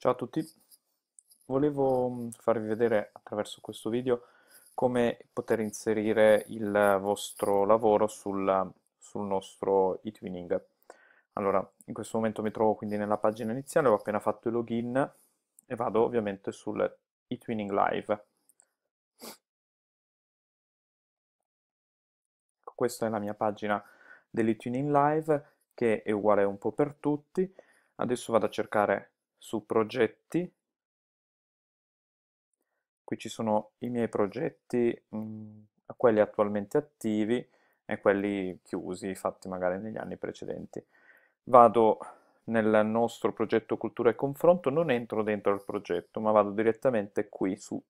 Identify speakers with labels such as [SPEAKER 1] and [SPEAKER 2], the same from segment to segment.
[SPEAKER 1] Ciao a tutti, volevo mm, farvi vedere attraverso questo video come poter inserire il vostro lavoro sul, sul nostro e-twinning. Allora, in questo momento mi trovo quindi nella pagina iniziale, ho appena fatto il login e vado ovviamente sul e-twinning live. Ecco, questa è la mia pagina dell'e-twinning live che è uguale un po' per tutti. Adesso vado a cercare su progetti, qui ci sono i miei progetti, mh, mhmm, quelli attualmente attivi e quelli chiusi, fatti magari negli anni precedenti. Vado nel nostro progetto cultura e confronto, non entro dentro il progetto, ma vado direttamente qui su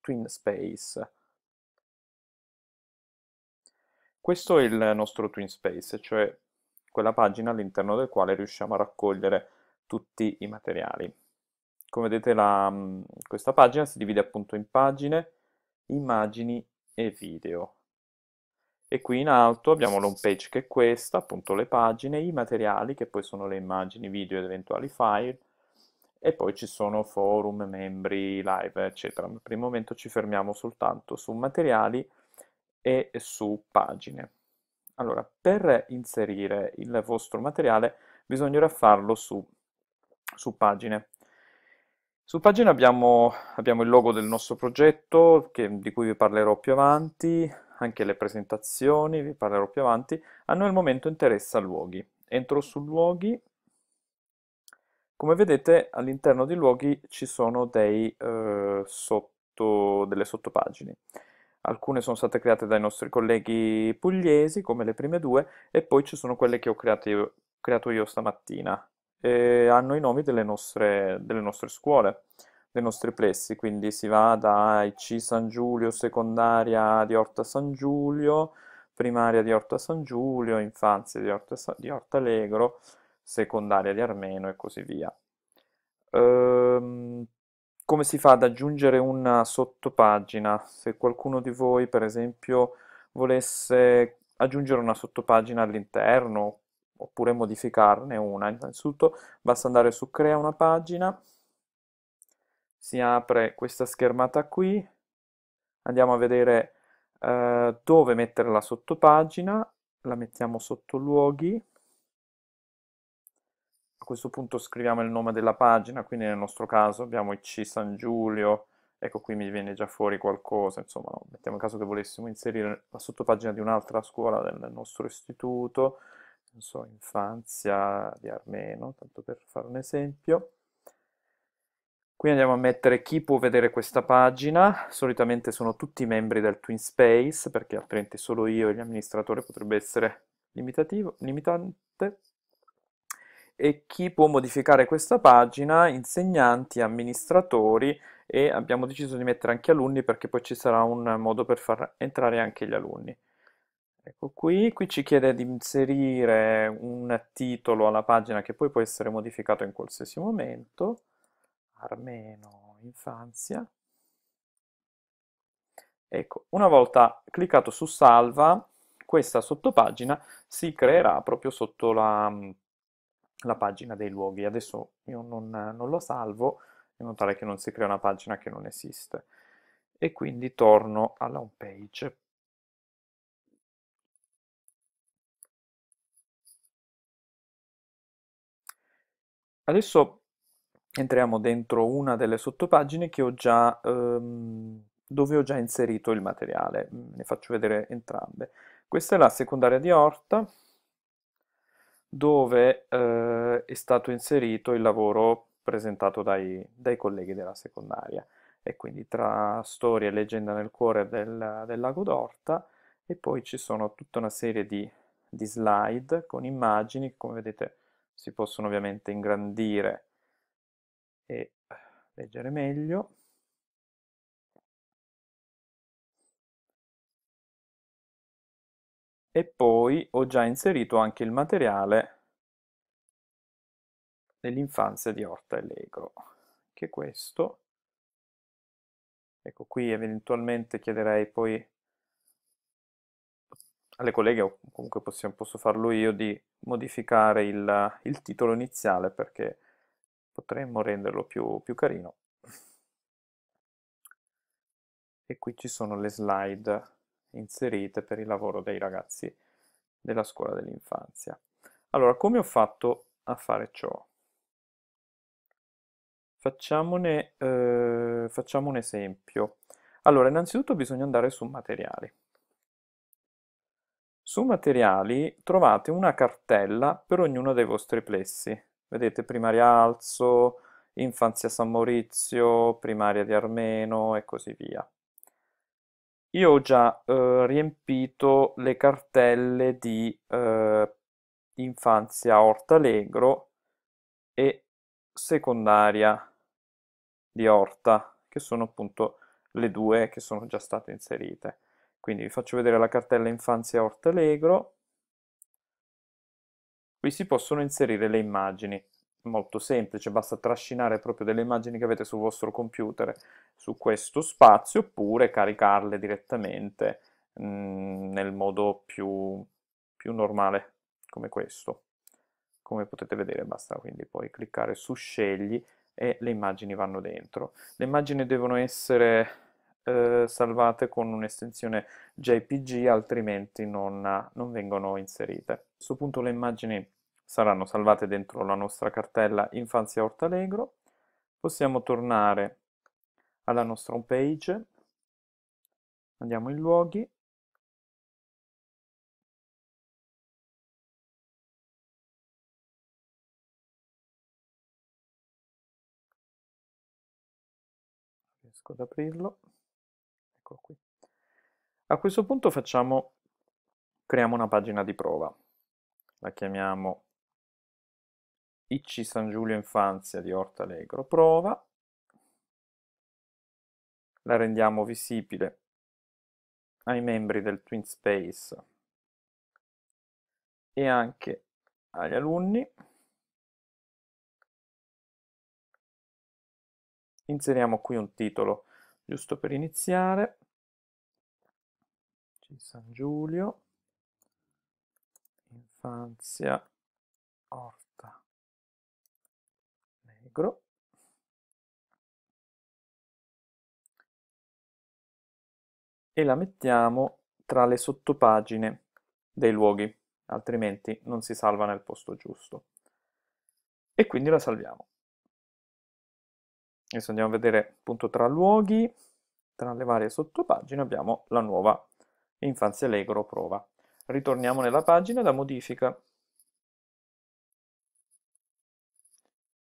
[SPEAKER 1] Twin Space. Questo è il nostro Twin Space, cioè quella pagina all'interno del quale riusciamo a raccogliere tutti i materiali. Come vedete la, mm, questa pagina si divide appunto in pagine, immagini e video. E qui in alto abbiamo l'home page che è questa, appunto le pagine, i materiali che poi sono le immagini, video ed eventuali file, e poi ci sono forum, membri, live, eccetera. Ma per il momento ci fermiamo soltanto su materiali e su pagine. Allora, per inserire il vostro materiale bisognerà farlo su su pagine. Su pagine abbiamo, abbiamo il logo del nostro progetto, che, di cui vi parlerò più avanti, anche le presentazioni, vi parlerò più avanti. A noi al momento interessa luoghi. Entro su luoghi. Come vedete all'interno di luoghi ci sono dei, eh, sotto, delle sottopagine. Alcune sono state create dai nostri colleghi pugliesi, come le prime due, e poi ci sono quelle che ho creato io, creato io stamattina eh, hanno i nomi delle nostre, delle nostre scuole, dei nostri plessi, quindi si va da IC San Giulio, secondaria di Orta San Giulio, primaria di Orta San Giulio, infanzia di Orta, di Orta Allegro, secondaria di Armeno e così via. Ehm, come si fa ad aggiungere una sottopagina? Se qualcuno di voi, per esempio, volesse aggiungere una sottopagina all'interno oppure modificarne una. Innanzitutto basta andare su crea una pagina, si apre questa schermata qui, andiamo a vedere eh, dove mettere la sottopagina, la mettiamo sotto luoghi, a questo punto scriviamo il nome della pagina, quindi nel nostro caso abbiamo IC San Giulio, ecco qui mi viene già fuori qualcosa, insomma, no? mettiamo in caso che volessimo inserire la sottopagina di un'altra scuola del nostro istituto, non so, infanzia di armeno, tanto per fare un esempio. Qui andiamo a mettere chi può vedere questa pagina, solitamente sono tutti i membri del Twin Space, perché altrimenti solo io e gli amministratori potrebbe essere limitante. E chi può modificare questa pagina, insegnanti, amministratori e abbiamo deciso di mettere anche alunni perché poi ci sarà un modo per far entrare anche gli alunni. Ecco qui, qui ci chiede di inserire un titolo alla pagina che poi può essere modificato in qualsiasi momento, armeno infanzia. Ecco, una volta cliccato su salva, questa sottopagina si creerà proprio sotto la, la pagina dei luoghi. Adesso io non, non lo salvo, in modo tale che non si crea una pagina che non esiste. E quindi torno alla home page. Adesso entriamo dentro una delle sottopagine che ho già, ehm, dove ho già inserito il materiale, mm, ne faccio vedere entrambe. Questa è la secondaria di Orta, dove eh, è stato inserito il lavoro presentato dai, dai, colleghi della secondaria e quindi tra storia e leggenda nel cuore del, del lago d'Orta e poi ci sono tutta una serie di, di slide con immagini che come vedete si possono ovviamente ingrandire e eh, leggere meglio. E poi ho già inserito anche il materiale dell'infanzia di Orta e Legro, che è questo. Ecco, qui eventualmente chiederei poi alle colleghe, o comunque possiamo, posso farlo io, di modificare il, il titolo iniziale perché potremmo renderlo più, più carino. E qui ci sono le slide inserite per il lavoro dei ragazzi della scuola dell'infanzia. Allora, come ho fatto a fare ciò? Facciamone, eh, facciamo un esempio. Allora, innanzitutto bisogna andare su materiali. Su materiali trovate una cartella per ognuno dei vostri plessi. Vedete primaria Alzo, infanzia San Maurizio, primaria di Armeno e così via. Io ho già eh, riempito le cartelle di eh, infanzia Ortalegro e secondaria di Orta, che sono appunto le due che sono già state inserite. Quindi vi faccio vedere la cartella infanzia Ortelegro. Qui si possono inserire le immagini, molto semplice, basta trascinare proprio delle immagini che avete sul vostro computer su questo spazio oppure caricarle direttamente mm, nel modo più, più normale come questo. Come potete vedere basta quindi poi cliccare su scegli e le immagini vanno dentro. Le immagini devono essere eh, salvate con un'estensione JPG, altrimenti non, non vengono inserite. A questo punto le immagini saranno salvate dentro la nostra cartella Infanzia Ortalegro. Possiamo tornare alla nostra home page, andiamo in luoghi, riesco ad aprirlo Ecco qui. A questo punto facciamo, creiamo una pagina di prova. La chiamiamo IC San Giulio Infanzia di Orta Allegro Prova. La rendiamo visibile ai membri del Twin Space e anche agli alunni. Inseriamo qui un titolo giusto per iniziare. C'è San Giulio, infanzia, orta, negro. E la mettiamo tra le sottopagine dei luoghi, altrimenti non si salva nel posto giusto. E quindi la salviamo. Adesso andiamo a vedere appunto tra luoghi, tra le varie sottopagine abbiamo la nuova Infanzia Allegro prova. Ritorniamo nella pagina da modifica.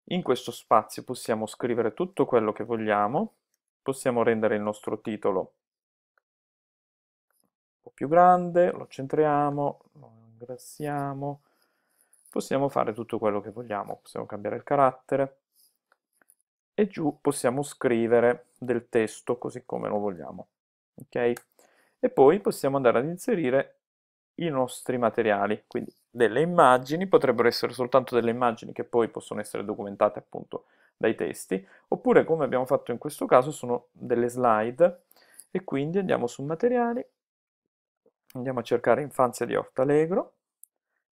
[SPEAKER 1] In questo spazio possiamo scrivere tutto quello che vogliamo, possiamo rendere il nostro titolo un po' più grande, lo centriamo, lo ingrassiamo, possiamo fare tutto quello che vogliamo, possiamo cambiare il carattere e giù possiamo scrivere del testo così come lo vogliamo. Ok? E poi possiamo andare ad inserire i nostri materiali, quindi delle immagini, potrebbero essere soltanto delle immagini che poi possono essere documentate appunto dai testi, oppure come abbiamo fatto in questo caso sono delle slide e quindi andiamo su materiali, andiamo a cercare infanzia di Ortalegro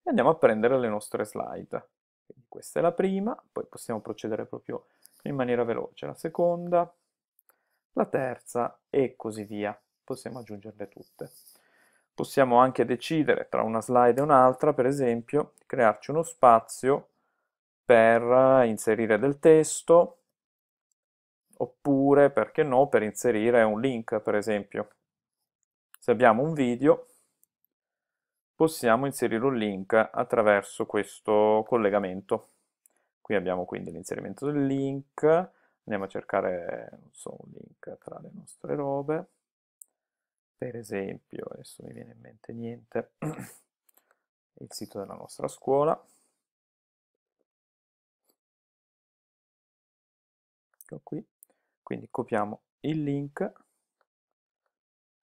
[SPEAKER 1] e andiamo a prendere le nostre slide. Quindi questa è la prima, poi possiamo procedere proprio in maniera veloce. La seconda, la terza e così via. Possiamo aggiungerle tutte. Possiamo anche decidere tra una slide e un'altra, per esempio, crearci uno spazio per inserire del testo, oppure, perché no, per inserire un link, per esempio. Se abbiamo un video, possiamo inserire un link attraverso questo collegamento. Qui abbiamo quindi l'inserimento del link, andiamo a cercare so, un link tra le nostre robe, per esempio, adesso mi viene in mente niente, il sito della nostra scuola, ecco qui, quindi copiamo il link,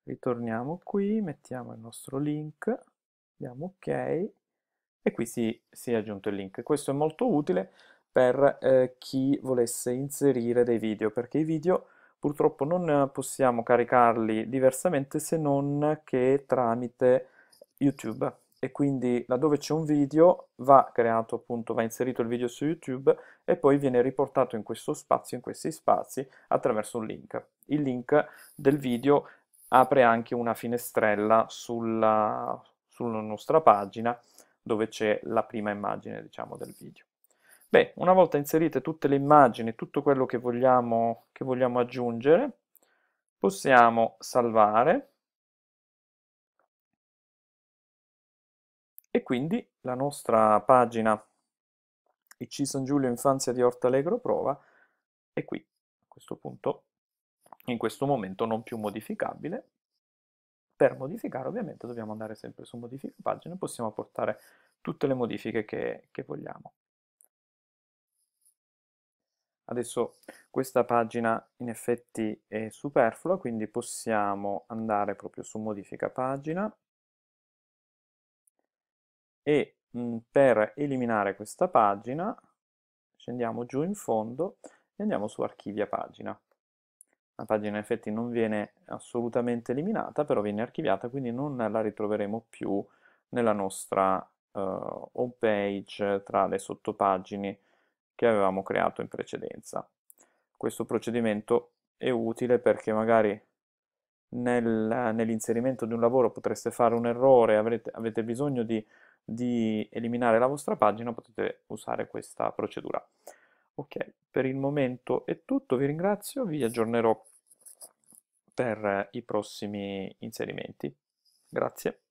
[SPEAKER 1] ritorniamo qui, mettiamo il nostro link, diamo ok e qui si, si, è aggiunto il link. Questo è molto utile per eh, chi volesse inserire dei video perché i video purtroppo non possiamo caricarli diversamente se non che tramite YouTube e quindi laddove c'è un video va creato appunto, va inserito il video su YouTube e poi viene riportato in questo spazio, in questi spazi attraverso un link. Il link del video apre anche una finestrella sulla, sulla nostra pagina dove c'è la prima immagine diciamo, del video. Beh, una volta inserite tutte le immagini, tutto quello che vogliamo, che vogliamo aggiungere, possiamo salvare e quindi la nostra pagina IC San Giulio Infanzia di Ortalegro Prova è qui, a questo punto, in questo momento non più modificabile, per modificare ovviamente dobbiamo andare sempre su modifica pagina e possiamo portare tutte le modifiche che, che vogliamo. Adesso questa pagina in effetti è superflua, quindi possiamo andare proprio su modifica pagina e mh, mm, per eliminare questa pagina scendiamo giù in fondo e andiamo su archivia pagina. La pagina in effetti non viene assolutamente eliminata, però viene archiviata, quindi non la ritroveremo più nella nostra eh, home page tra le sottopagine che avevamo creato in precedenza. Questo procedimento è utile perché magari nel, nell'inserimento di un lavoro potreste fare un errore, avrete, avete bisogno di, di eliminare la vostra pagina, potete usare questa procedura. Ok, per il momento è tutto, vi ringrazio, vi aggiornerò per i prossimi inserimenti. Grazie.